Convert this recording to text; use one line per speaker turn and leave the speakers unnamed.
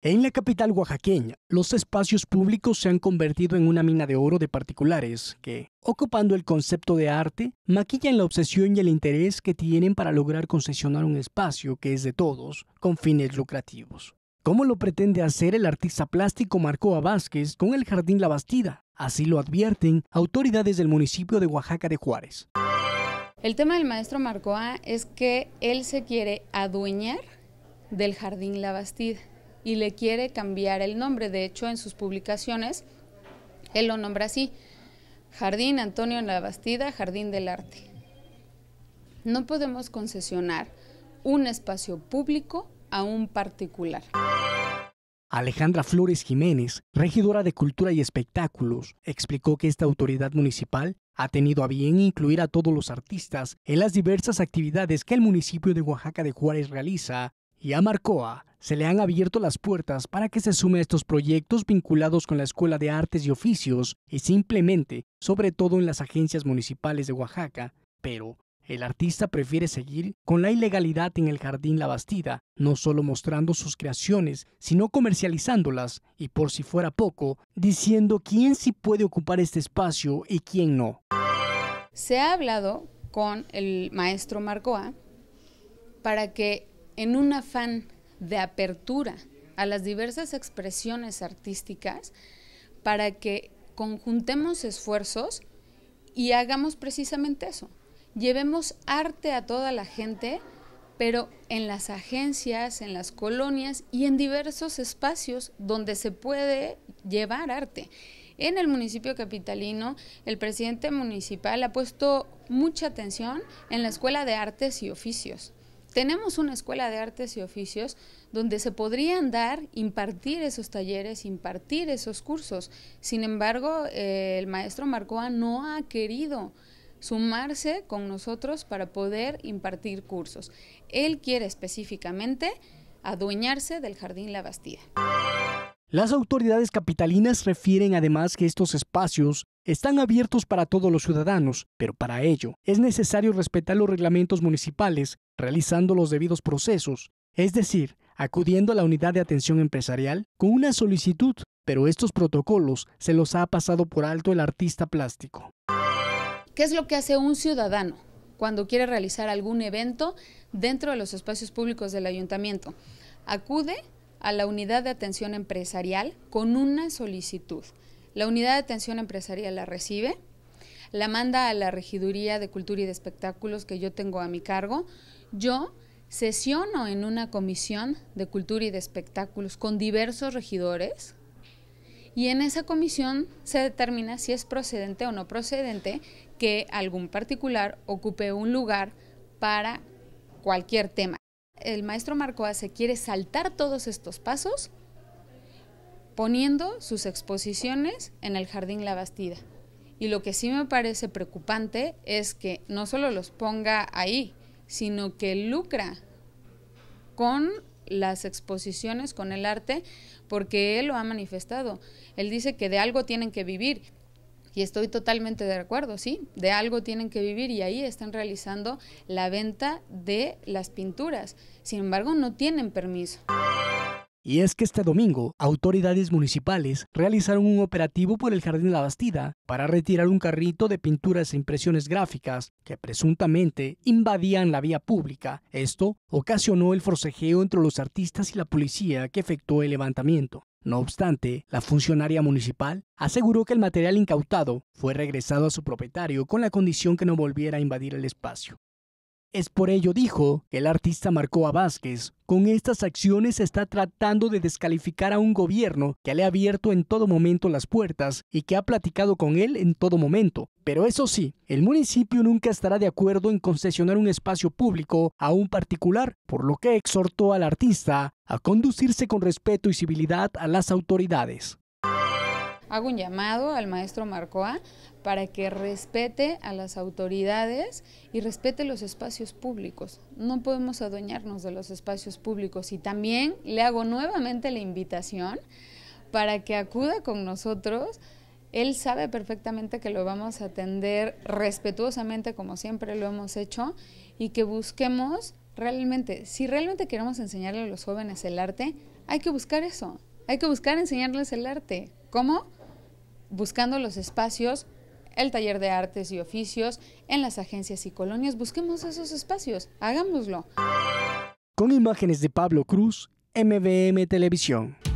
En la capital oaxaqueña, los espacios públicos se han convertido en una mina de oro de particulares que, ocupando el concepto de arte, maquillan la obsesión y el interés que tienen para lograr concesionar un espacio que es de todos, con fines lucrativos. ¿Cómo lo pretende hacer el artista plástico Marcoa Vázquez con el Jardín La Bastida? Así lo advierten autoridades del municipio de Oaxaca de Juárez.
El tema del maestro Marcoa es que él se quiere adueñar del Jardín La Bastida y le quiere cambiar el nombre. De hecho, en sus publicaciones, él lo nombra así, Jardín Antonio Bastida, Jardín del Arte. No podemos concesionar un espacio público a un particular.
Alejandra Flores Jiménez, regidora de Cultura y Espectáculos, explicó que esta autoridad municipal ha tenido a bien incluir a todos los artistas en las diversas actividades que el municipio de Oaxaca de Juárez realiza y a Marcoa se le han abierto las puertas para que se sume a estos proyectos vinculados con la Escuela de Artes y Oficios y simplemente, sobre todo en las agencias municipales de Oaxaca, pero el artista prefiere seguir con la ilegalidad en el Jardín La Bastida, no solo mostrando sus creaciones, sino comercializándolas y por si fuera poco, diciendo quién sí puede ocupar este espacio y quién no.
Se ha hablado con el maestro Marcoa para que en un afán de apertura a las diversas expresiones artísticas para que conjuntemos esfuerzos y hagamos precisamente eso. Llevemos arte a toda la gente, pero en las agencias, en las colonias y en diversos espacios donde se puede llevar arte. En el municipio capitalino, el presidente municipal ha puesto mucha atención en la Escuela de Artes y Oficios, tenemos una escuela de artes y oficios donde se podrían dar, impartir esos talleres, impartir esos cursos. Sin embargo, eh, el maestro Marcoa no ha querido sumarse con nosotros para poder impartir cursos. Él quiere específicamente adueñarse del Jardín La Bastida.
Las autoridades capitalinas refieren además que estos espacios están abiertos para todos los ciudadanos, pero para ello es necesario respetar los reglamentos municipales, realizando los debidos procesos, es decir, acudiendo a la unidad de atención empresarial con una solicitud, pero estos protocolos se los ha pasado por alto el artista plástico.
¿Qué es lo que hace un ciudadano cuando quiere realizar algún evento dentro de los espacios públicos del ayuntamiento? Acude a la unidad de atención empresarial con una solicitud. La unidad de atención empresarial la recibe, la manda a la Regiduría de Cultura y de Espectáculos que yo tengo a mi cargo. Yo sesiono en una comisión de cultura y de espectáculos con diversos regidores y en esa comisión se determina si es procedente o no procedente que algún particular ocupe un lugar para cualquier tema. El maestro Marcoa se quiere saltar todos estos pasos poniendo sus exposiciones en el Jardín La Bastida. Y lo que sí me parece preocupante es que no solo los ponga ahí, sino que lucra con las exposiciones, con el arte, porque él lo ha manifestado. Él dice que de algo tienen que vivir. Y estoy totalmente de acuerdo, sí, de algo tienen que vivir y ahí están realizando la venta de las pinturas. Sin embargo, no tienen permiso.
Y es que este domingo, autoridades municipales realizaron un operativo por el Jardín de la Bastida para retirar un carrito de pinturas e impresiones gráficas que presuntamente invadían la vía pública. Esto ocasionó el forcejeo entre los artistas y la policía que efectuó el levantamiento. No obstante, la funcionaria municipal aseguró que el material incautado fue regresado a su propietario con la condición que no volviera a invadir el espacio. Es por ello, dijo, el artista marcó a Vázquez. Con estas acciones está tratando de descalificar a un gobierno que le ha abierto en todo momento las puertas y que ha platicado con él en todo momento. Pero eso sí, el municipio nunca estará de acuerdo en concesionar un espacio público a un particular, por lo que exhortó al artista a conducirse con respeto y civilidad a las autoridades
hago un llamado al maestro Marcoa para que respete a las autoridades y respete los espacios públicos. No podemos adueñarnos de los espacios públicos y también le hago nuevamente la invitación para que acuda con nosotros. Él sabe perfectamente que lo vamos a atender respetuosamente como siempre lo hemos hecho y que busquemos realmente, si realmente queremos enseñarle a los jóvenes el arte, hay que buscar eso, hay que buscar enseñarles el arte. ¿Cómo? buscando los espacios, el taller de artes y oficios, en las agencias y colonias, busquemos esos espacios, hagámoslo.
Con imágenes de Pablo Cruz, MBM Televisión.